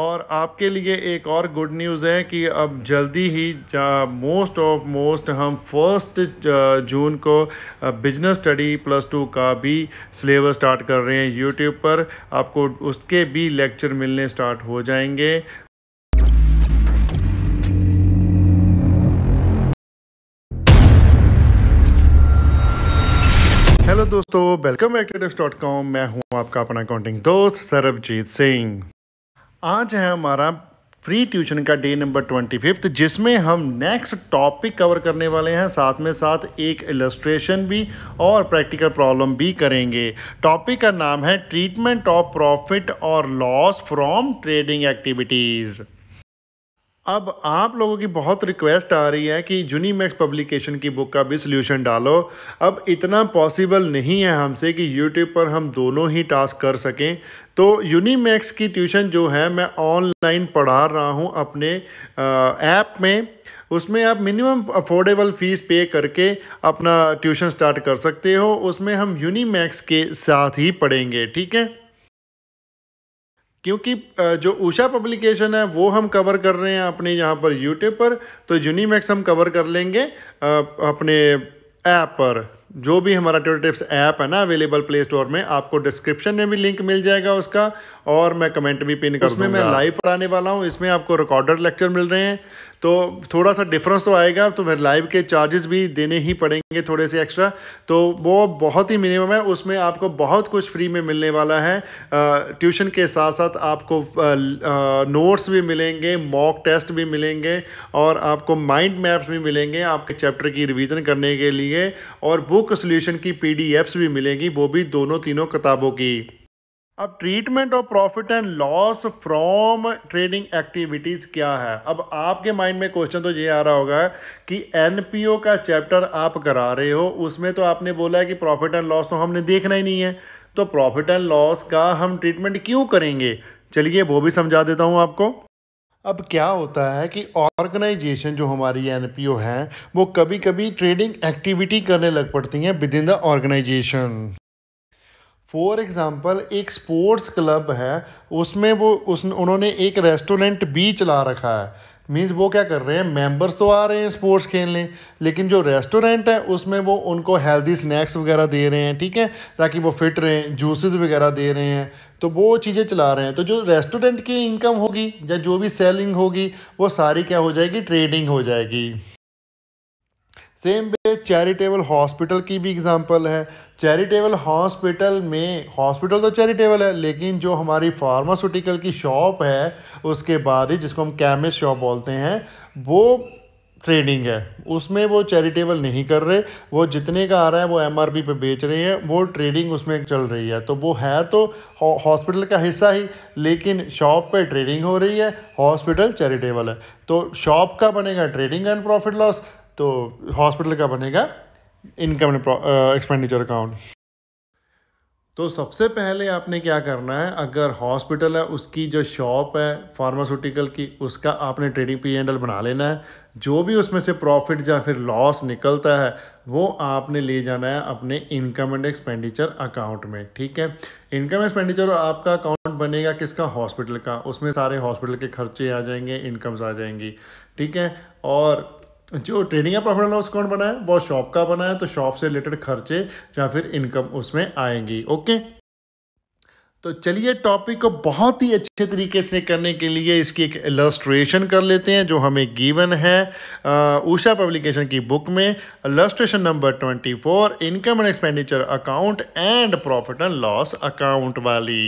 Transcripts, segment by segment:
और आपके लिए एक और गुड न्यूज़ है कि अब जल्दी ही मोस्ट ऑफ मोस्ट हम फर्स्ट जून uh, को बिजनेस स्टडी प्लस टू का भी सिलेबस स्टार्ट कर रहे हैं यूट्यूब पर आपको उसके भी लेक्चर मिलने स्टार्ट हो जाएंगे हेलो दोस्तों वेलकम एक्टिव डॉट कॉम मैं हूं आपका अपना अकाउंटिंग दोस्त सरबजीत सिंह आज है हमारा फ्री ट्यूशन का डे नंबर ट्वेंटी फिफ्थ जिसमें हम नेक्स्ट टॉपिक कवर करने वाले हैं साथ में साथ एक इलस्ट्रेशन भी और प्रैक्टिकल प्रॉब्लम भी करेंगे टॉपिक का नाम है ट्रीटमेंट ऑफ प्रॉफिट और लॉस फ्रॉम ट्रेडिंग एक्टिविटीज़ अब आप लोगों की बहुत रिक्वेस्ट आ रही है कि जूनीमैक्स पब्लिकेशन की बुक का भी सोल्यूशन डालो अब इतना पॉसिबल नहीं है हमसे कि यूट्यूब पर हम दोनों ही टास्क कर सकें तो यूनीमैक्स की ट्यूशन जो है मैं ऑनलाइन पढ़ा रहा हूँ अपने ऐप में उसमें आप मिनिमम अफोर्डेबल फीस पे करके अपना ट्यूशन स्टार्ट कर सकते हो उसमें हम यूनीमैक्स के साथ ही पढ़ेंगे ठीक है क्योंकि जो उषा पब्लिकेशन है वो हम कवर कर रहे हैं अपने यहाँ पर यूट्यूब पर तो यूनिमैक्स हम कवर कर लेंगे अपने ऐप पर जो भी हमारा ट्विटर टिप्स ऐप है ना अवेलेबल प्ले स्टोर में आपको डिस्क्रिप्शन में भी लिंक मिल जाएगा उसका और मैं कमेंट भी पिन कर उसमें मैं लाइव पढ़ाने वाला हूँ इसमें आपको रिकॉर्डेड लेक्चर मिल रहे हैं तो थोड़ा सा डिफरेंस तो आएगा तो फिर लाइव के चार्जेस भी देने ही पड़ेंगे थोड़े से एक्स्ट्रा तो वो बहुत ही मिनिमम है उसमें आपको बहुत कुछ फ्री में मिलने वाला है ट्यूशन के साथ साथ आपको नोट्स भी मिलेंगे मॉक टेस्ट भी मिलेंगे और आपको माइंड मैप्स भी मिलेंगे आपके चैप्टर की रिविज़न करने के लिए और बुक बुक सोल्यूशन की पीडीएफ्स भी मिलेंगी वो भी दोनों तीनों किताबों की अब treatment of profit and loss from trading activities क्या है अब आपके माइंड में क्वेश्चन तो ये आ रहा होगा कि एनपीओ का चैप्टर आप करा रहे हो उसमें तो आपने बोला है कि प्रॉफिट एंड लॉस तो हमने देखना ही नहीं है तो प्रॉफिट एंड लॉस का हम ट्रीटमेंट क्यों करेंगे चलिए वो भी समझा देता हूँ आपको अब क्या होता है कि ऑर्गेनाइजेशन जो हमारी एन पी ओ वो कभी कभी ट्रेडिंग एक्टिविटी करने लग पड़ती हैं within the organisation for example एक स्पोर्ट्स क्लब है उसमें वो उस उन्होंने एक रेस्टोरेंट भी चला रखा है मीन्स वो क्या कर रहे हैं मेंबर्स तो आ रहे हैं स्पोर्ट्स खेलने लेकिन जो रेस्टोरेंट है उसमें वो उनको हेल्दी स्नैक्स वगैरह दे रहे हैं ठीक है ताकि वो फिट रहें जूसेस वगैरह दे रहे हैं तो वो चीज़ें चला रहे हैं तो जो रेस्टोरेंट की इनकम होगी या जो भी सेलिंग होगी वो सारी क्या हो जाएगी ट्रेडिंग हो जाएगी सेम वे चैरिटेबल हॉस्पिटल की भी एग्जांपल है चैरिटेबल हॉस्पिटल में हॉस्पिटल तो चैरिटेबल है लेकिन जो हमारी फार्मास्यूटिकल की शॉप है उसके बाद ही जिसको हम केमिस्ट शॉप बोलते हैं वो ट्रेडिंग है उसमें वो चैरिटेबल नहीं कर रहे वो जितने का आ रहा है वो एम पे बेच रहे हैं वो ट्रेडिंग उसमें चल रही है तो वो है तो हॉस्पिटल का हिस्सा ही लेकिन शॉप पे ट्रेडिंग हो रही है हॉस्पिटल चैरिटेबल है तो शॉप का बनेगा ट्रेडिंग एंड प्रॉफिट लॉस तो हॉस्पिटल का बनेगा इनकम एंड एक्सपेंडिचर अकाउंट तो सबसे पहले आपने क्या करना है अगर हॉस्पिटल है उसकी जो शॉप है फार्मास्यूटिकल की उसका आपने ट्रेडिंग पी एंडल बना लेना है जो भी उसमें से प्रॉफिट या फिर लॉस निकलता है वो आपने ले जाना है अपने इनकम एंड एक्सपेंडिचर अकाउंट में ठीक है इनकम एक्सपेंडिचर आपका अकाउंट बनेगा किसका हॉस्पिटल का उसमें सारे हॉस्पिटल के खर्चे आ जाएंगे इनकम्स आ जाएंगी ठीक है और जो ट्रेडिंग या प्रॉफिट एंड लॉस अकाउंट बनाए वो शॉप का बनाए तो शॉप से रिलेटेड खर्चे या फिर इनकम उसमें आएंगी ओके तो चलिए टॉपिक को बहुत ही अच्छे तरीके से करने के लिए इसकी एक इलस्ट्रेशन कर लेते हैं जो हमें गिवन है ऊषा पब्लिकेशन की बुक में illustration number 24 income and expenditure account and profit and loss account वाली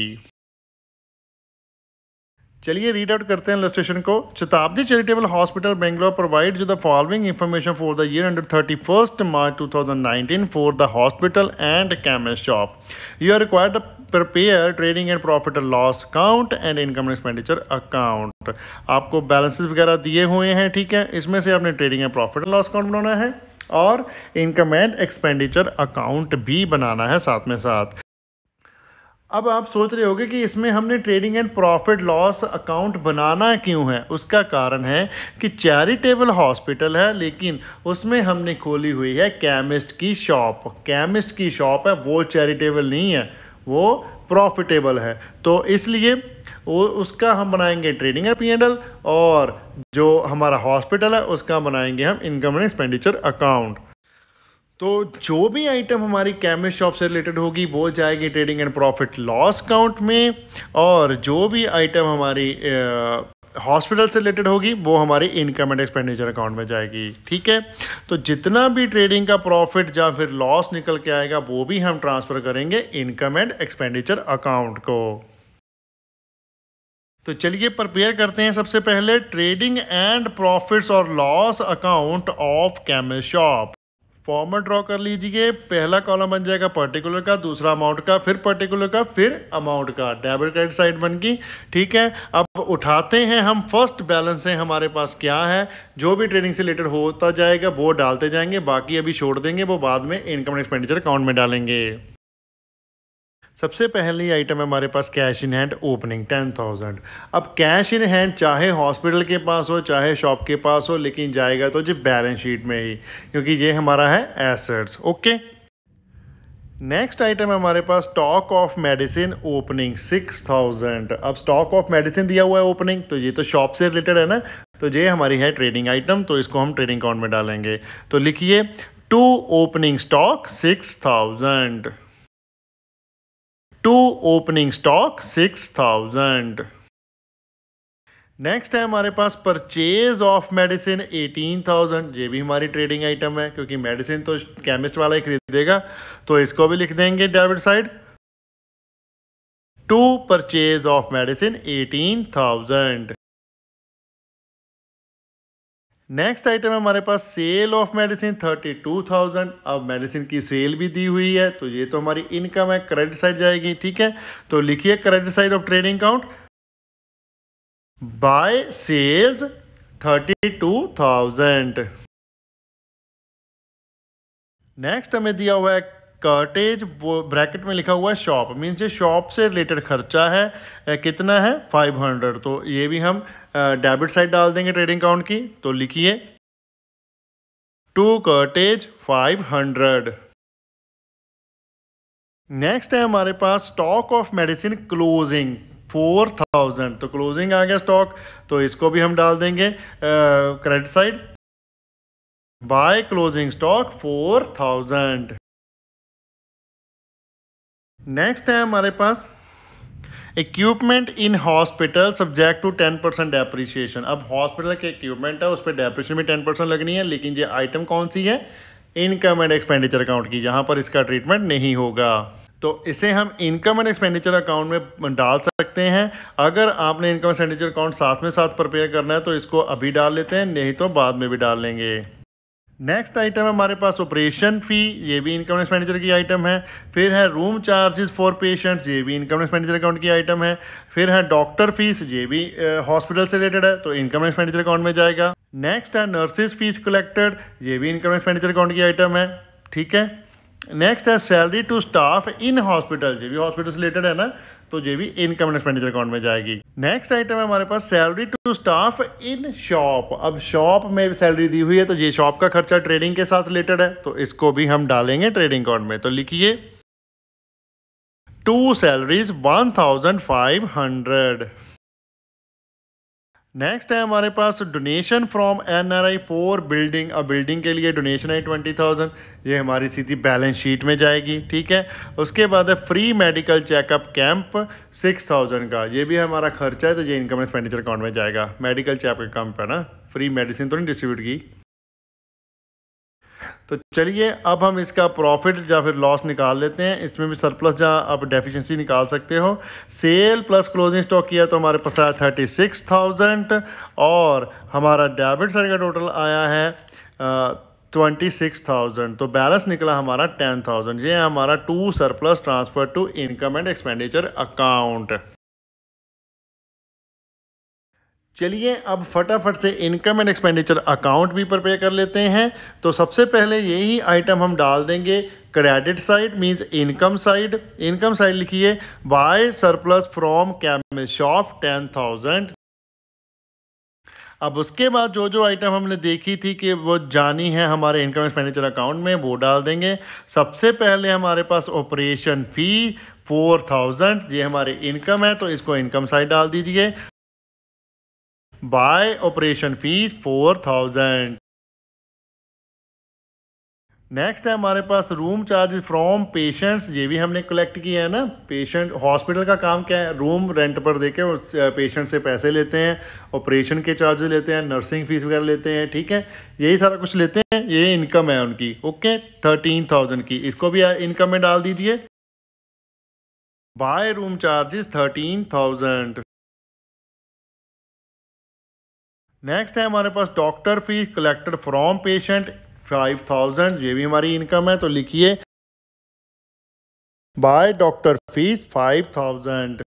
चलिए रीड आउट करते हैं इलस्ट्रेशन को Shatabdi charitable hospital Bangalore provide the following information for the year ended thirty first March two thousand nineteen for the hospital and chemist shop you are required to prepare trading and profit loss account and income expenditure account आपको balances वगैरह दिए हुए हैं ठीक है इसमें से आपने trading and profit and loss account बनाना है और इनकम एंड एक्सपेंडिचर अकाउंट भी बनाना है साथ में साथ अब आप सोच रहे होगे कि इसमें हमने trading and profit loss account बनाना क्यों है उसका कारण है कि चैरिटेबल हॉस्पिटल है लेकिन उसमें हमने खोली हुई है केमिस्ट की शॉप केमिस्ट की शॉप है वो चैरिटेबल नहीं है वो प्रॉफिटेबल है तो इसलिए वो उसका हम बनाएंगे ट्रेडिंग एंड पी और जो हमारा हॉस्पिटल है उसका बनाएंगे हम इनकम एंड एक्सपेंडिचर अकाउंट तो जो भी आइटम हमारी केमिस्ट शॉप से रिलेटेड होगी वो जाएगी trading and profit loss account में और जो भी आइटम हमारी हॉस्पिटल से रिलेटेड होगी वो हमारी इनकम एंड एक्सपेंडिचर अकाउंट में जाएगी ठीक है तो जितना भी ट्रेडिंग का प्रॉफिट या फिर लॉस निकल के आएगा वो भी हम ट्रांसफ़र करेंगे इनकम एंड एक्सपेंडिचर अकाउंट को तो चलिए प्रिपेयर करते हैं सबसे पहले ट्रेडिंग एंड प्रॉफिट्स और loss account of chemist shop format draw कर लीजिए पहला कॉलम बन जाएगा पर्टिकुलर का दूसरा अमाउंट का फिर पर्टिकुलर का फिर अमाउंट का डेबिट क्रेडिट साइड बन गई ठीक है अब उठाते हैं हम फर्स्ट बैलेंस है हमारे पास क्या है जो भी ट्रेडिंग से रिलेटेड होता जाएगा वो डालते जाएंगे बाकी अभी छोड़ देंगे वो बाद में इनकम एक्सपेंडिचर अकाउंट में डालेंगे सबसे पहली आइटम है हमारे पास cash in hand opening ten thousand अब कैश इन हैंड चाहे हॉस्पिटल के पास हो चाहे शॉप के पास हो लेकिन जाएगा तो जी बैलेंस शीट में ही क्योंकि ये हमारा है एसेट्स ओके नेक्स्ट आइटम है हमारे पास stock of medicine opening six thousand अब स्टॉक ऑफ मेडिसिन दिया हुआ है ओपनिंग तो ये तो शॉप से रिलेटेड है ना तो ये हमारी है ट्रेडिंग आइटम तो इसको हम ट्रेडिंग अकाउंट में डालेंगे तो लिखिए to opening stock six thousand to opening stock six thousand next है हमारे पास purchase of medicine eighteen thousand ये भी हमारी ट्रेडिंग आइटम है क्योंकि मेडिसिन तो केमिस्ट वाला ही खरीदेगा तो इसको भी लिख देंगे debit side to purchase of medicine eighteen thousand next item है हमारे पास sale of medicine thirty two thousand अब मेडिसिन की सेल भी दी हुई है तो ये तो हमारी इनकम है क्रेडिट साइड जाएगी ठीक है तो लिखिए credit side of trading account by sales thirty two thousand next हमें दिया हुआ है कर्टेज ब्रैकेट में लिखा हुआ है शॉप मीन्स ये शॉप से रिलेटेड खर्चा है कितना है 500 तो ये भी हम डेबिट साइड डाल देंगे ट्रेडिंग अकाउंट की तो लिखिए to cartage five hundred next है हमारे पास stock of medicine closing four thousand तो क्लोजिंग आ गया स्टॉक तो इसको भी हम डाल देंगे credit side by closing stock four thousand next है हमारे पास equipment in hospital subject to ten percent depreciation अब हॉस्पिटल के इक्विपमेंट है उस पर डेप्रिशिएशन भी टेन परसेंट लगनी है लेकिन ये आइटम कौन सी है इनकम एंड एक्सपेंडिचर अकाउंट की यहाँ पर इसका ट्रीटमेंट नहीं होगा तो इसे हम इनकम एंड एक्सपेंडिचर अकाउंट में डाल सकते हैं अगर आपने इनकम एक्सपेंडिचर अकाउंट साथ में साथ प्रिपेयर करना है तो इसको अभी डाल लेते हैं नहीं तो बाद में भी डाल लेंगे नेक्स्ट आइटम है हमारे पास ऑपरेशन फी ये भी इनकम एक्सपेंडिचर की आइटम है फिर है रूम चार्जेस फॉर पेशेंट्स ये भी इनकम एक्सपेंडिचर अकाउंट की आइटम है फिर है डॉक्टर फीस ये भी हॉस्पिटल से रिलेटेड है तो इनकम एक्सपेंडिचर अकाउंट में जाएगा नेक्स्ट है नर्सेज फीस कलेक्टेड ये भी इनकम एक्सपेंडिचर अकाउंट की आइटम है ठीक है नेक्स्ट है salary to staff in hospital जो भी हॉस्पिटल से रिलेटेड है ना तो ये भी इनकम एंड एक्सपेंडिचर अकाउंट में जाएगी नेक्स्ट आइटम है हमारे पास salary to staff in shop अब शॉप में सैलरी दी हुई है तो ये शॉप का खर्चा ट्रेडिंग के साथ रिलेटेड है तो इसको भी हम डालेंगे ट्रेडिंग अकाउंट में तो लिखिए to salaries one thousand five hundred next है हमारे पास donation from N R I for building अब बिल्डिंग के लिए डोनेशन है ट्वेंटी थाउजेंड ये हमारी सीधी बैलेंस शीट में जाएगी ठीक है उसके बाद है free medical checkup camp six thousand का ये भी हमारा खर्चा है तो ये इनकम एक्सपेंडिचर अकाउंट में जाएगा मेडिकल चेकअप कैंप है ना फ्री मेडिसिन तो नहीं डिस्ट्रीब्यूट की तो चलिए अब हम इसका प्रॉफिट या फिर लॉस निकाल लेते हैं इसमें भी सरप्लस जहाँ आप डेफिशिएंसी निकाल सकते हो सेल प्लस क्लोजिंग स्टॉक किया तो हमारे पास आया थर्टी सिक्स थाउजेंड और हमारा डेबिट साइड का टोटल आया है ट्वेंटी सिक्स थाउजेंड तो बैलेंस निकला हमारा टेन थाउजेंड ये हमारा to surplus transfer to income and expenditure account चलिए अब फटाफट से इनकम एंड एक्सपेंडिचर अकाउंट भी प्रिपेयर कर लेते हैं तो सबसे पहले यही आइटम हम डाल देंगे credit side means income side income side लिखिए by surplus from chem shop ten thousand अब उसके बाद जो जो आइटम हमने देखी थी कि वो जानी है हमारे इनकम एक्सपेंडिचर अकाउंट में वो डाल देंगे सबसे पहले हमारे पास ऑपरेशन फ़ी फोर थाउजेंड ये हमारे इनकम है तो इसको इनकम साइड डाल दीजिए by operation fees four thousand next है हमारे पास रूम चार्जेस फ्रॉम पेशेंट्स ये भी हमने कलेक्ट किया है ना पेशेंट हॉस्पिटल का काम क्या है रूम रेंट पर देके पेशेंट से पैसे लेते हैं ऑपरेशन के चार्जेस लेते हैं नर्सिंग फीस वगैरह लेते हैं ठीक है यही सारा कुछ लेते हैं ये इनकम है उनकी ओके थर्टीन थाउजेंड की इसको भी इनकम में डाल दीजिए by room charges thirteen thousand next है हमारे पास doctor fees collected from patient five thousand ये भी हमारी इनकम है तो लिखिए by doctor fees five thousand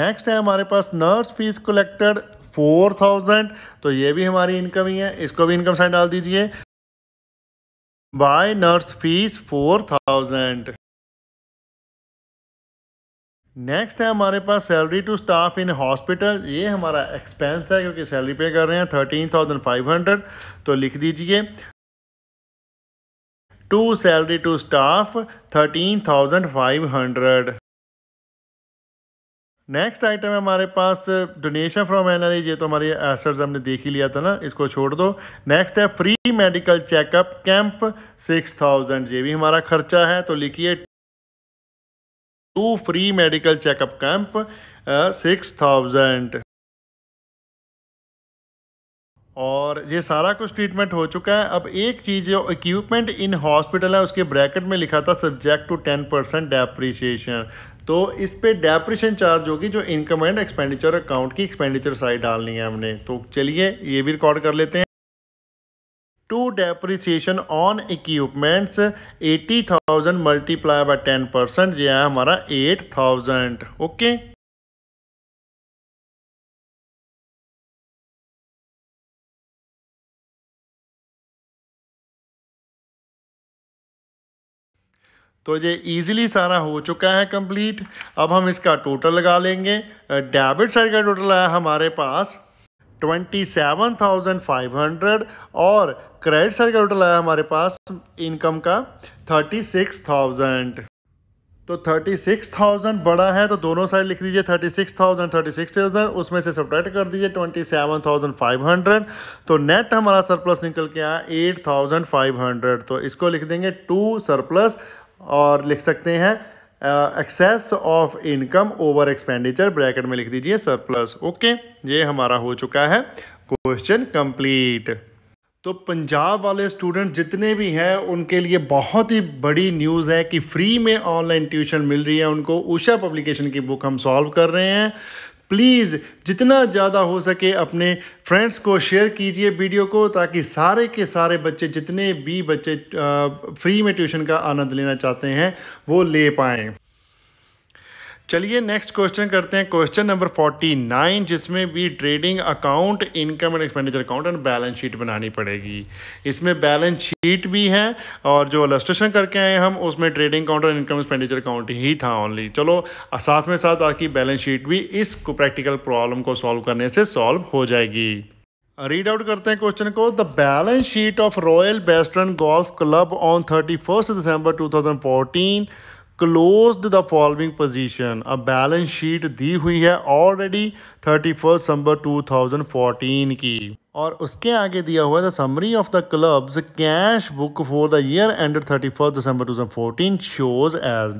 next है हमारे पास nurse fees collected four thousand तो ये भी हमारी इनकम ही है इसको भी इनकम साइड डाल दीजिए by nurse fees four thousand next है हमारे पास salary to staff in hospital ये हमारा एक्सपेंस है क्योंकि सैलरी पे कर रहे हैं थर्टीन थाउजेंड फाइव हंड्रेड तो लिख दीजिए to salary to staff thirteen thousand five hundred next item है हमारे पास डोनेशन फ्रॉम एन ये तो हमारे एसर्स हमने देख ही लिया था ना इसको छोड़ दो नेक्स्ट है free medical checkup camp six thousand ये भी हमारा खर्चा है तो लिखिए to free medical checkup camp six thousand और ये सारा कुछ ट्रीटमेंट हो चुका है अब एक चीज़ जो इक्विपमेंट इन हॉस्पिटल है उसके ब्रैकेट में लिखा था subject to ten percent depreciation तो इस पर डेप्रीशन चार्ज होगी जो इनकम एंड एक्सपेंडिचर अकाउंट की एक्सपेंडिचर साइड डालनी है हमने तो चलिए ये भी रिकॉर्ड कर लेते हैं depreciation on equipments at 80,000 multiply by ten percent ये है हमारा 8,000 ओके तो ये इजीली सारा हो चुका है कंप्लीट अब हम इसका टोटल लगा लेंगे डेबिट साइड का टोटल आया हमारे पास 27,500 और क्रेडिट साइड का टोटल आया हमारे पास इनकम का 36,000 तो 36,000 बड़ा है तो दोनों साइड लिख दीजिए 36,000 36,000 उसमें से सब्ट्रैक्ट कर दीजिए 27,500 तो नेट हमारा सरप्लस निकल के आया 8,500 तो इसको लिख देंगे टू सरप्लस और लिख सकते हैं excess of income over expenditure bracket में लिख दीजिए सरप्लस ओके ये हमारा हो चुका है क्वेश्चन कंप्लीट तो पंजाब वाले स्टूडेंट जितने भी हैं उनके लिए बहुत ही बड़ी न्यूज़ है कि फ्री में ऑनलाइन ट्यूशन मिल रही है उनको उषा पब्लिकेशन की बुक हम सॉल्व कर रहे हैं प्लीज़ जितना ज़्यादा हो सके अपने फ्रेंड्स को शेयर कीजिए वीडियो को ताकि सारे के सारे बच्चे जितने भी बच्चे फ्री में ट्यूशन का आनंद लेना चाहते हैं वो ले पाएँ चलिए नेक्स्ट क्वेश्चन करते हैं क्वेश्चन नंबर 49 जिसमें भी trading account income and expenditure account and balance sheet बनानी पड़ेगी इसमें बैलेंस शीट भी है और जो अलस्ट्रेशन करके आए हम उसमें ट्रेडिंग अकाउंट और इनकम एक्सपेंडिचर अकाउंट ही था ओनली चलो साथ में साथ आपकी बैलेंस शीट भी इस प्रैक्टिकल प्रॉब्लम को सॉल्व करने से सॉल्व हो जाएगी रीड आउट करते हैं क्वेश्चन को the balance sheet of Royal Western Golf Club on thirty first December two thousand fourteen closed the following position अब बैलेंस शीट दी हुई है already thirty first December two thousand fourteen की और उसके आगे दिया हुआ है the summary of the club's cash book for the year ended thirty first December two thousand fourteen shows as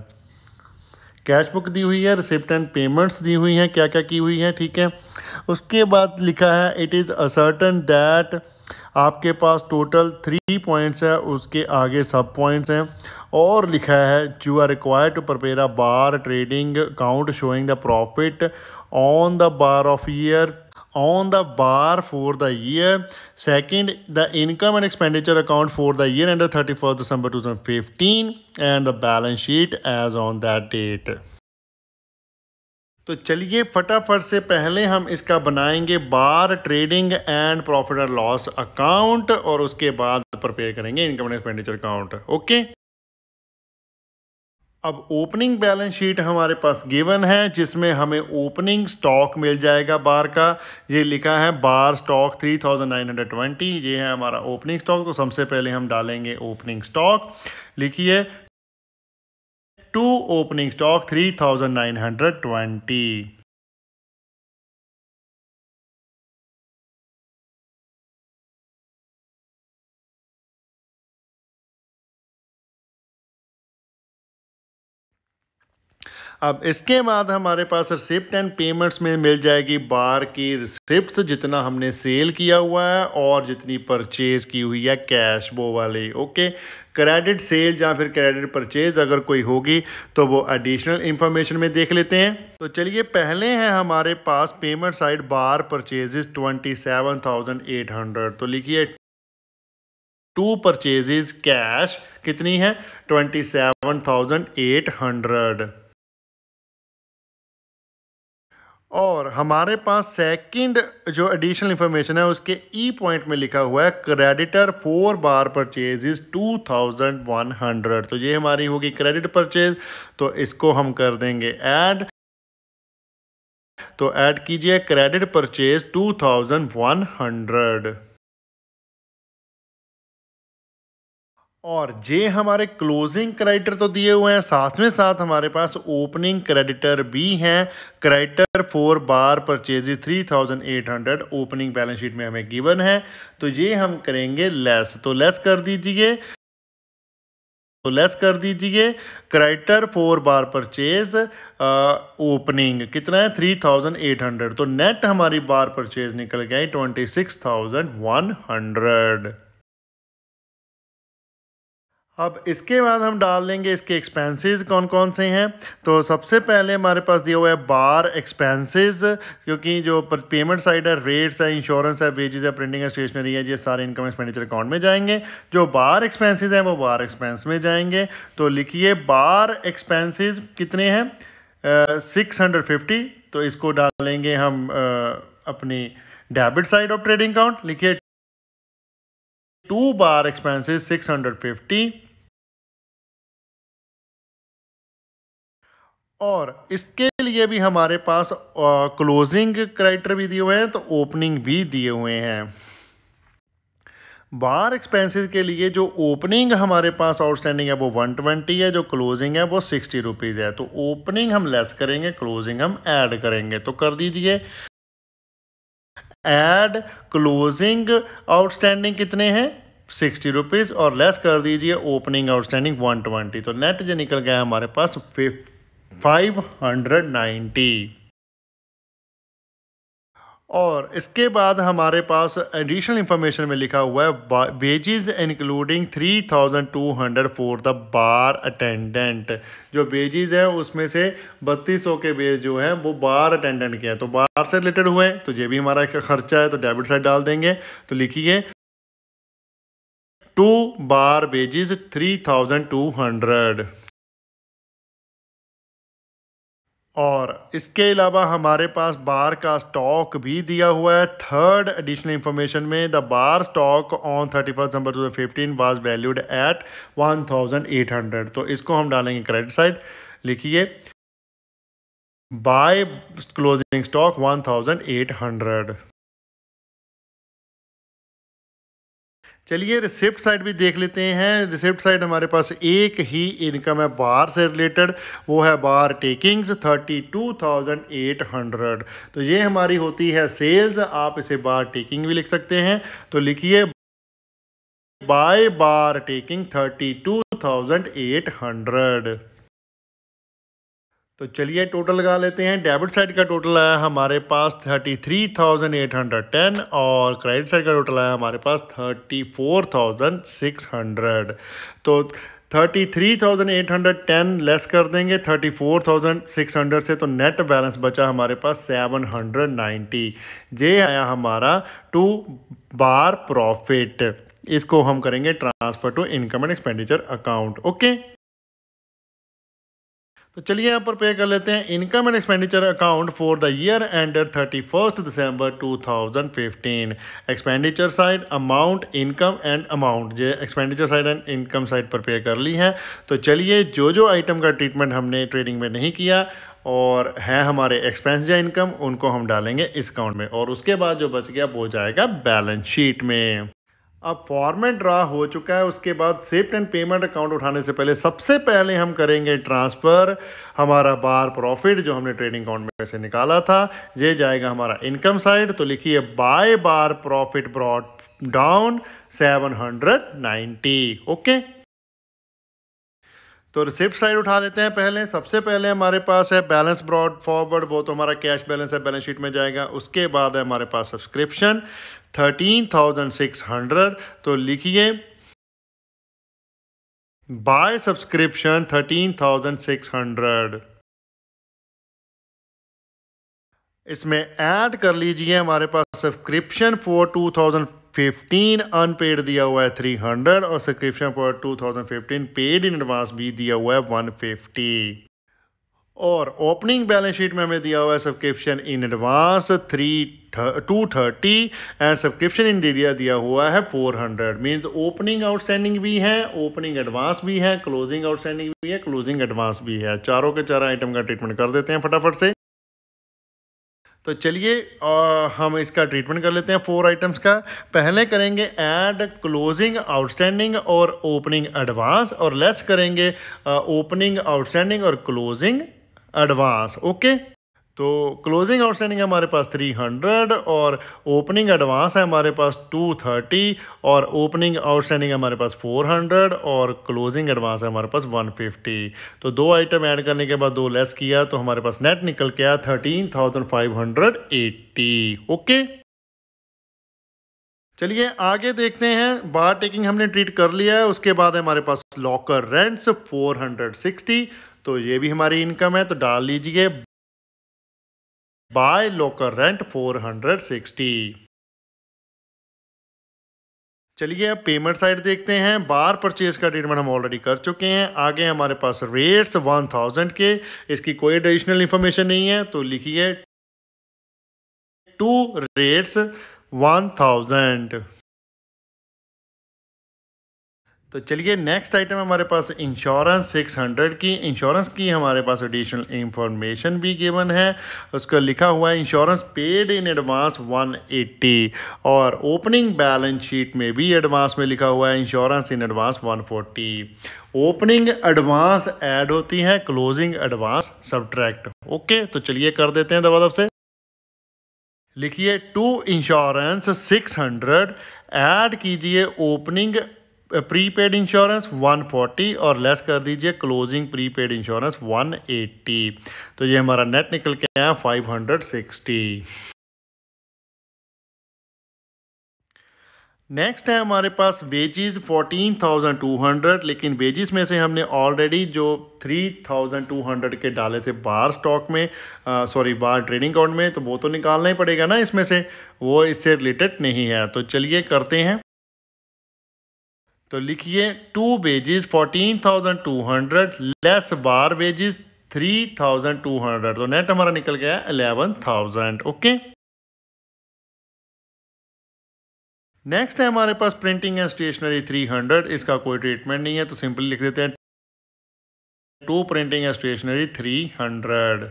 cash book दी हुई है रिसिप्ट एंड पेमेंट्स दी हुई हैं क्या क्या की हुई है ठीक है उसके बाद लिखा है इट इज़ असर्टन दैट आपके पास टोटल थ्री पॉइंट्स है उसके आगे सब पॉइंट्स हैं और लिखा है you are required to prepare a bar trading account showing the profit on the bar of year on the bar for the year second the income and expenditure account for the year end thirty first December two thousand fifteen and the balance sheet as on that date तो चलिए फटाफट से पहले हम इसका बनाएंगे bar trading and profit and loss account और उसके बाद प्रिपेयर करेंगे income and expenditure account okay अब ओपनिंग बैलेंस शीट हमारे पास गिवन है जिसमें हमें ओपनिंग स्टॉक मिल जाएगा बार का ये लिखा है बार स्टॉक 3920 ये है हमारा ओपनिंग स्टॉक तो सबसे पहले हम डालेंगे ओपनिंग स्टॉक लिखिए टू ओपनिंग स्टॉक 3920 अब इसके बाद हमारे पास रिसिप्ट एंड पेमेंट्स में मिल जाएगी बार की रिसिप्ट जितना हमने सेल किया हुआ है और जितनी परचेज की हुई है कैश वो वाली ओके क्रेडिट सेल या फिर क्रेडिट परचेज अगर कोई होगी तो वो एडिशनल इंफॉर्मेशन में देख लेते हैं तो चलिए पहले हैं हमारे पास payment side bar purchases twenty seven thousand eight hundred तो लिखिए टू परचेज कैश कितनी है twenty seven thousand eight hundred और हमारे पास सेकंड जो एडिशनल इंफॉर्मेशन है उसके ई e पॉइंट में लिखा हुआ है creditor for bar purchase is two thousand one hundred तो ये हमारी होगी क्रेडिट परचेज तो इसको हम कर देंगे ऐड तो ऐड कीजिए credit purchase two thousand one hundred और जे हमारे क्लोजिंग क्रेडिटर तो दिए हुए हैं साथ में साथ हमारे पास ओपनिंग क्रेडिटर भी हैं creditor for bar purchase three thousand eight hundred opening balance sheet में हमें गिवन है तो ये हम करेंगे लेस तो लेस कर दीजिए तो लेस कर दीजिए creditor for bar purchase opening कितना है थ्री थाउजेंड एट हंड्रेड तो नेट हमारी बार परचेज निकल गई twenty six thousand one hundred अब इसके बाद हम डाल लेंगे इसके एक्सपेंसेस कौन कौन से हैं तो सबसे पहले हमारे पास दिया हुआ है बार एक्सपेंसेस क्योंकि जो पेमेंट साइड है रेट्स है इंश्योरेंस है वेजेस है प्रिंटिंग है स्टेशनरी है ये सारे इनकम एक्सपेंडिचर अकाउंट में जाएंगे जो बार एक्सपेंसेस हैं वो बार एक्सपेंस में जाएंगे तो लिखिए बार एक्सपेंसिस कितने हैं सिक्स uh, तो इसको डालेंगे हम uh, अपनी debit side of trading account लिखिए टू बार एक्सपेंसेस 650 और इसके लिए भी हमारे पास क्लोजिंग क्राइटर भी दिए हुए हैं तो ओपनिंग भी दिए हुए हैं बार एक्सपेंसेस के लिए जो ओपनिंग हमारे पास आउटस्टैंडिंग है वो 120 है जो क्लोजिंग है वो सिक्सटी रुपीज़ है तो ओपनिंग हम लेस करेंगे क्लोजिंग हम ऐड करेंगे तो कर दीजिए ऐड क्लोजिंग आउटस्टैंडिंग कितने हैं सिक्सटी रुपीज़ और लेस कर दीजिए ओपनिंग आउटस्टैंडिंग वन ट्वेंटी तो नेट जो निकल गया हमारे पास फिफ्टी 590 और इसके बाद हमारे पास एडिशनल इंफॉर्मेशन में लिखा हुआ है wages including 3,200 for the bar attendant जो वेजेस है उसमें से 3200 के वेज जो है वो बार अटेंडेंट के हैं तो बार से रिलेटेड हुए तो ये भी हमारा एक खर्चा है तो डेबिट साइड डाल देंगे तो लिखिए टू बार वेजेस हंड्रेड और इसके अलावा हमारे पास बार का स्टॉक भी दिया हुआ है थर्ड एडिशनल इंफॉर्मेशन में the bar stock on thirty first December two fifteen was valued at one thousand eight hundred तो इसको हम डालेंगे क्रेडिट साइड लिखिए by closing stock one thousand eight hundred चलिए रिसिप्ट साइड भी देख लेते हैं रिसिप्ट साइड हमारे पास एक ही इनकम है बार से रिलेटेड वो है bar takings thirty two thousand eight hundred तो ये हमारी होती है सेल्स आप इसे बार टेकिंग भी लिख सकते हैं तो लिखिए by bar taking thirty two thousand eight hundred तो चलिए टोटल लगा लेते हैं डेबिट साइड का टोटल आया हमारे पास thirty three thousand eight hundred ten और क्रेडिट साइड का टोटल आया हमारे पास thirty four thousand six hundred तो thirty three thousand eight hundred ten less कर देंगे thirty four thousand six hundred से तो नेट बैलेंस बचा हमारे पास सेवन हंड्रेड नाइन्टी ये आया हमारा टू बार प्रॉफिट इसको हम करेंगे transfer to income and expenditure account okay तो चलिए यहाँ पर पे कर लेते हैं income and expenditure account for the year ended thirty first December two thousand fifteen expenditure side amount income and amount ये expenditure side and income side पर पे कर ली है तो चलिए जो जो आइटम का ट्रीटमेंट हमने ट्रेडिंग में नहीं किया और है हमारे एक्सपेंस या इनकम उनको हम डालेंगे इस अकाउंट में और उसके बाद जो बच गया वो जाएगा बैलेंस शीट में अब फॉर्मेट ड्रा हो चुका है उसके बाद सेफ्ट एंड पेमेंट अकाउंट उठाने से पहले सबसे पहले हम करेंगे ट्रांसफ़र हमारा बार प्रॉफिट जो हमने ट्रेडिंग अकाउंट में से निकाला था ये जाएगा हमारा इनकम साइड तो लिखिए by bar profit brought down 790 okay तो रिसिप्ट साइड उठा लेते हैं पहले सबसे पहले हमारे पास है बैलेंस ब्रॉड फॉरवर्ड वो तो हमारा कैश बैलेंस है बैलेंस शीट में जाएगा उसके बाद है हमारे पास subscription thirteen thousand six hundred तो लिखिए by subscription thirteen thousand six hundred इसमें ऐड कर लीजिए हमारे पास सब्सक्रिप्शन फॉर 2015 अनपेड दिया हुआ है 300 और subscription for 2015 paid in advance भी दिया हुआ है 150 और ओपनिंग बैलेंस शीट में हमें दिया हुआ है subscription in advance three two thirty and subscription in arrear दिया हुआ है four hundred means opening outstanding भी है ओपनिंग एडवांस भी है क्लोजिंग आउटस्टैंडिंग भी है क्लोजिंग एडवांस भी है चारों के चार आइटम का ट्रीटमेंट कर देते हैं फटाफट से तो चलिए हम इसका ट्रीटमेंट कर लेते हैं फोर आइटम्स का पहले करेंगे ऐड क्लोजिंग आउटस्टैंडिंग और ओपनिंग एडवांस और लेस करेंगे ओपनिंग आउटस्टैंडिंग और क्लोजिंग एडवांस ओके तो क्लोजिंग आउटस्टैंडिंग है हमारे पास 300 और ओपनिंग एडवांस है हमारे पास 230 और ओपनिंग आउटस्टैंडिंग हमारे पास 400 और क्लोजिंग एडवांस है हमारे पास 150 तो दो आइटम ऐड करने के बाद दो लेस किया तो हमारे पास नेट निकल के आया 13,580 ओके चलिए आगे देखते हैं बार टेकिंग हमने ट्रीट कर लिया है उसके बाद है हमारे पास लॉकर रेंट्स 460 तो ये भी हमारी इनकम है तो डाल लीजिए बाय लोकल रेंट 460 चलिए अब पेमेंट साइड देखते हैं बार परचेज का ट्रीटमेंट हम ऑलरेडी कर चुके हैं आगे हमारे पास रेट्स 1000 के इसकी कोई एडिशनल इंफॉर्मेशन नहीं है तो लिखिए टू रेट्स 1000 तो चलिए नेक्स्ट आइटम हमारे पास इंश्योरेंस 600 की इंश्योरेंस की हमारे पास एडिशनल इंफॉर्मेशन भी गिवन है उसका लिखा हुआ है इंश्योरेंस पेड इन एडवांस 180 और ओपनिंग बैलेंस शीट में भी एडवांस में लिखा हुआ है insurance in advance 140 opening advance add होती है क्लोजिंग एडवांस सब्ट्रैक्ट ओके तो चलिए कर देते हैं दबा दब से लिखिए टू इंश्योरेंस 600 ऐड कीजिए ओपनिंग प्रीपेड इंश्योरेंस 140 और लेस कर दीजिए क्लोजिंग प्रीपेड इंश्योरेंस 180 तो ये हमारा नेट निकल के आया 560 नेक्स्ट है हमारे पास वेजेस 14,200 लेकिन वेजेस में से हमने ऑलरेडी जो 3,200 के डाले थे बार स्टॉक में सॉरी बार ट्रेडिंग अकाउंट में तो वो तो निकालना ही पड़ेगा ना इसमें से वो इससे रिलेटेड नहीं है तो चलिए करते हैं तो लिखिए to wages fourteen thousand two hundred less bar wages three thousand two hundred तो नेट हमारा निकल गया एलेवन थाउजेंड ओके नेक्स्ट है हमारे पास printing and stationery three hundred इसका कोई ट्रीटमेंट नहीं है तो सिंपली लिख देते हैं to printing and stationery three hundred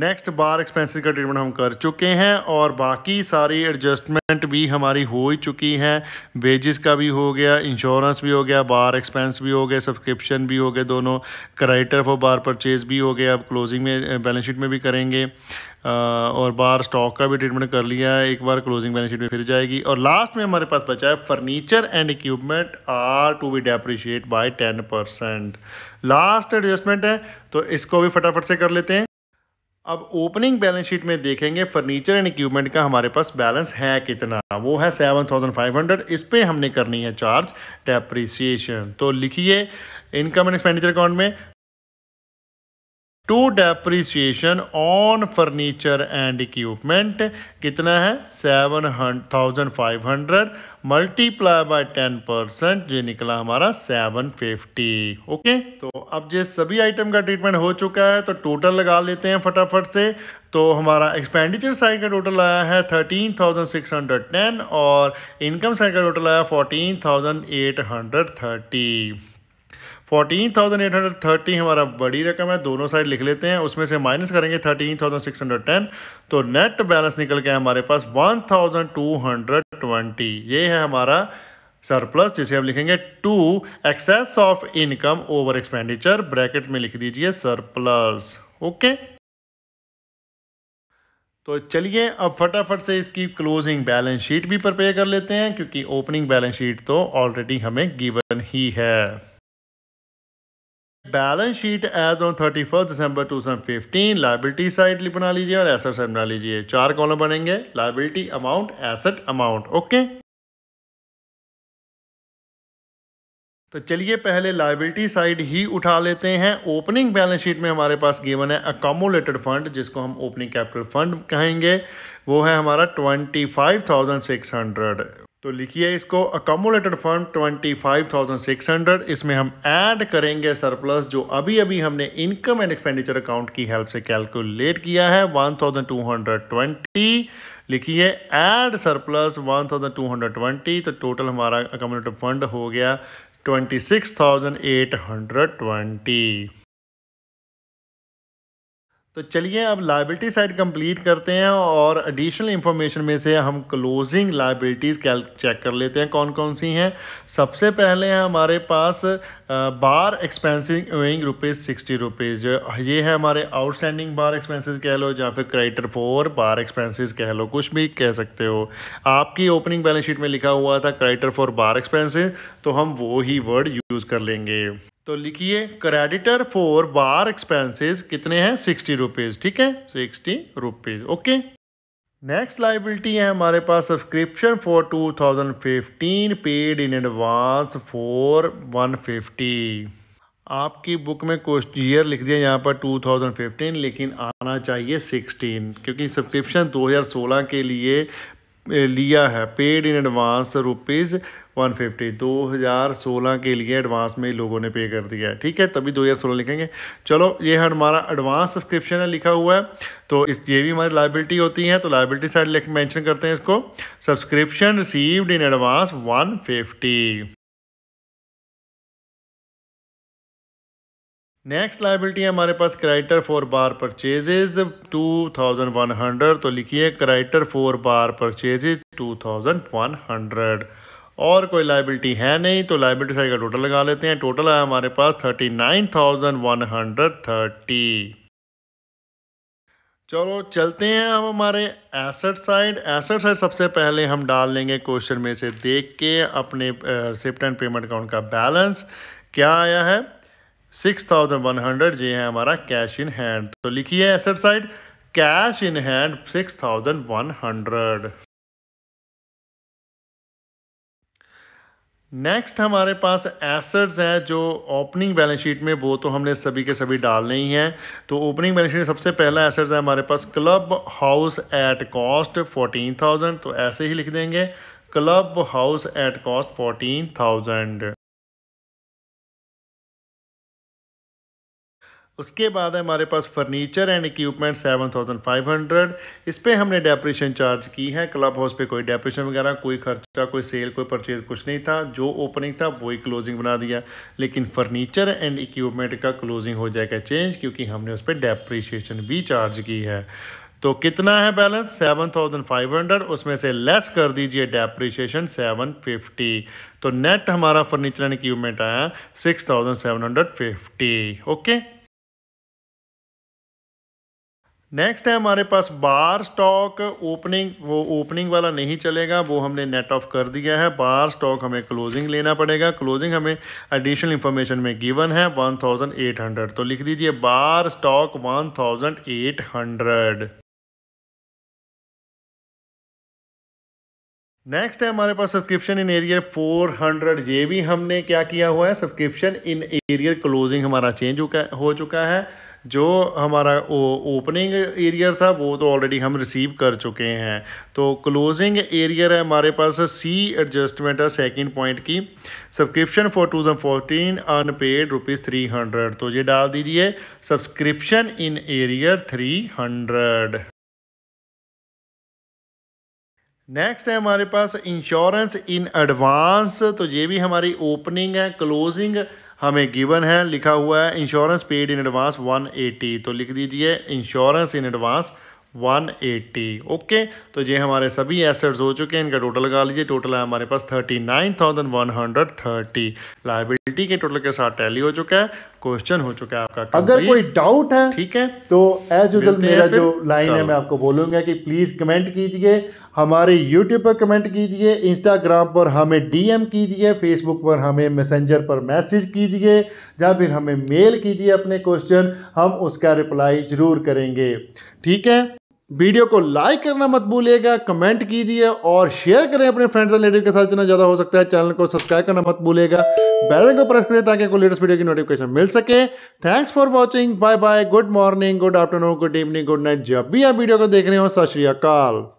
next bar expenses का ट्रीटमेंट हम कर चुके हैं और बाकी सारी एडजस्टमेंट भी हमारी हो ही चुकी हैं वेजेस का भी हो गया इंश्योरेंस भी हो गया बार एक्सपेंस भी हो गए सब्सक्रिप्शन भी हो गए दोनों क्राइटर फॉर बार परचेज भी हो गए अब क्लोजिंग में बैलेंस शीट में भी करेंगे और बार स्टॉक का भी ट्रीटमेंट कर लिया है एक बार क्लोजिंग बैलेंस शीट में फिर जाएगी और लास्ट में हमारे पास बचा है furniture and equipment are to be depreciate by ten percent last adjustment है तो इसको भी फटाफट से कर लेते हैं अब ओपनिंग बैलेंस शीट में देखेंगे फर्नीचर एंड इक्विपमेंट का हमारे पास बैलेंस है कितना वो है 7,500 इस पर हमने करनी है चार्ज डेप्रिसिएशन तो लिखिए इनकम एंड एक्सपेंडिचर अकाउंट में to depreciation on furniture and equipment कितना है seven thousand five hundred multiply by ten percent ये निकला हमारा सेवन फिफ्टी ओके तो अब ये सभी आइटम का ट्रीटमेंट हो चुका है तो टोटल लगा लेते हैं फटाफट से तो हमारा एक्सपेंडिचर साइड का टोटल आया है thirteen thousand six hundred ten और इनकम साइड का टोटल आया fourteen thousand eight hundred thirty fourteen thousand eight hundred thirty हमारा बड़ी रकम है दोनों साइड लिख लेते हैं उसमें से माइनस करेंगे thirteen thousand six hundred ten तो नेट बैलेंस निकल के हमारे पास one thousand two hundred twenty ये है हमारा सरप्लस जिसे हम लिखेंगे to excess of income over expenditure bracket में लिख दीजिए सरप्लस ओके तो चलिए अब फटाफट से इसकी क्लोजिंग बैलेंस शीट भी प्रिपेयर कर लेते हैं क्योंकि ओपनिंग बैलेंस शीट तो ऑलरेडी हमें गिवन ही है balance sheet as on thirty first December two thousand fifteen liability side बना लीजिए और एसेट साइड बना लीजिए चार कॉलम बनेंगे liability amount asset amount okay तो चलिए पहले लाइबिलिटी साइड ही उठा लेते हैं ओपनिंग बैलेंस शीट में हमारे पास गिवन है अकोमोलेटेड फंड जिसको हम ओपनिंग कैपिटल फंड कहेंगे वो है हमारा twenty five thousand six hundred तो लिखिए इसको अकोमोलेटेड फंड 25,600 इसमें हम ऐड करेंगे सरप्लस जो अभी अभी हमने इनकम एंड एक्सपेंडिचर अकाउंट की हेल्प से कैलकुलेट किया है 1,220 लिखिए ऐड सरप्लस 1,220 तो टोटल हमारा अकोमोलेटेड फंड हो गया 26,820 तो चलिए अब लाइबिलिटी साइड कंप्लीट करते हैं और एडिशनल इंफॉर्मेशन में से हम क्लोजिंग लाइबिलिटीज़ क्या चेक कर लेते हैं कौन कौन सी हैं सबसे पहले हमारे पास bar expenses owing rupees sixty rupees ये है हमारे आउटस्टैंडिंग बार एक्सपेंसेस कह लो या फिर क्रेडिटर फोर बार एक्सपेंसेस कह लो कुछ भी कह सकते हो आपकी ओपनिंग बैलेंस शीट में लिखा हुआ था क्रेडिटर फोर बार एक्सपेंसेस तो हम वो ही वर्ड यूज़ कर लेंगे तो लिखिए क्रेडिटर फोर बार एक्सपेंसेस कितने हैं सिक्सटी रुपीज़ ठीक है sixty rupees okay next liability है हमारे पास subscription for 2015 paid in advance for 150 आपकी बुक में कुछ ईयर लिख दिया यहाँ पर 2015 लेकिन आना चाहिए 16 क्योंकि सब्सक्रिप्शन 2016 के लिए लिया है paid in advance rupees one fifty दो हज़ार सोलह के लिए एडवांस में लोगों ने पे कर दिया है ठीक है तभी दो हज़ार सोलह लिखेंगे चलो ये है हमारा एडवांस सब्सक्रिप्शन है लिखा हुआ है तो इस ये भी हमारी लाइबिलिटी होती है तो लाइबिलिटी साइड मेंशन करते हैं इसको subscription received in advance one fifty next तो लाइबिलिटी तो है हमारे पास क्राइटर फॉर बार परचेजेज 2100 तो लिखिए क्राइटर फॉर बार परचेजेज 2100 और कोई लाइबिलिटी है नहीं तो लाइबिलिटी साइड का टोटल लगा लेते हैं टोटल आया हमारे पास 39,130 चलो चलते हैं अब हमारे एसेट साइड एसेट साइड सबसे पहले हम डाल लेंगे क्वेश्चन में से देख के अपने रिसिप्ट एंड पेमेंट अकाउंट का बैलेंस क्या आया है सिक्स थाउजेंड वन हंड्रेड ये है हमारा कैश इन हैंड तो लिखिए asset side cash in hand six thousand one hundred next हमारे पास एसेट्स हैं जो ओपनिंग बैलेंस शीट में वो तो हमने सभी के सभी डालने ही हैं तो ओपनिंग बैलेंस शीट सबसे पहला एसेट्स है हमारे पास club house at cost fourteen thousand तो ऐसे ही लिख देंगे club house at cost fourteen thousand उसके बाद है हमारे पास furniture and equipment seven thousand five hundred इस पर हमने डेप्रेशन चार्ज की है क्लब हाउस पे कोई डेप्रेशन वगैरह कोई खर्चा कोई सेल कोई परचेज कुछ नहीं था जो ओपनिंग था वही क्लोजिंग बना दिया लेकिन फर्नीचर एंड इक्विपमेंट का क्लोजिंग हो जाएगा चेंज क्योंकि हमने उस पर डेप्रिशिएशन भी चार्ज की है तो कितना है balance seven thousand five hundred उसमें से लेस कर दीजिए डेप्रिशिएशन सेवन फिफ्टी तो नेट हमारा फर्नीचर एंड इक्विपमेंट आया six thousand seven hundred fifty okay next है हमारे पास बार स्टॉक ओपनिंग वो ओपनिंग वाला नहीं चलेगा वो हमने नेट ऑफ कर दिया है बार स्टॉक हमें क्लोजिंग लेना पड़ेगा क्लोजिंग हमें एडिशनल इंफॉर्मेशन में गिवन है 1800 तो लिख दीजिए बार स्टॉक 1800 नेक्स्ट है हमारे पास सब्सक्रिप्शन इन एरियर 400 ये भी हमने क्या किया हुआ है सब्सक्रिप्शन इन एरियर क्लोजिंग हमारा चेंज हो चुका है जो हमारा ओपनिंग एरियर था वो तो ऑलरेडी हम रिसीव कर चुके हैं तो क्लोजिंग एरियर है हमारे पास सी एडजस्टमेंट है सेकंड पॉइंट की subscription for two thousand fourteen unpaid rupees three hundred तो ये डाल दीजिए subscription in arrear three hundred next है हमारे पास इंश्योरेंस इन एडवांस तो ये भी हमारी ओपनिंग है क्लोजिंग हमें गिवन है लिखा हुआ है इंश्योरेंस पेड इन एडवांस 180 तो लिख दीजिए इंश्योरेंस इन एडवांस 180 ओके तो ये हमारे सभी एसेट्स हो चुके हैं इनका टोटल लगा लीजिए टोटल है हमारे पास 39,130 लाइबिलिटी के टोटल के साथ टैली हो चुका है क्वेश्चन हो चुका है आपका अगर कोई डाउट है ठीक है तो एज यूजल मेरा जो लाइन है मैं आपको बोलूंगा कि प्लीज कमेंट कीजिए हमारे यूट्यूब पर कमेंट कीजिए इंस्टाग्राम पर हमें डीएम कीजिए फेसबुक पर हमें मैसेंजर पर मैसेज कीजिए या फिर हमें मेल कीजिए अपने क्वेश्चन हम उसका रिप्लाई ज़रूर करेंगे ठीक है वीडियो को लाइक करना मत भूलिएगा कमेंट कीजिए और शेयर करें अपने फ्रेंड्स एंड रिलेटिव के साथ जितना ज़्यादा हो सकता है चैनल को सब्सक्राइब करना मत भूलिएगा बेल को प्रेस करें ताकि आपको लेटेस्ट वीडियो की नोटिफिकेशन मिल सके thanks for watching bye bye good morning good afternoon good evening good night जब भी आप वीडियो को देख रहे हो सत श्री अकाल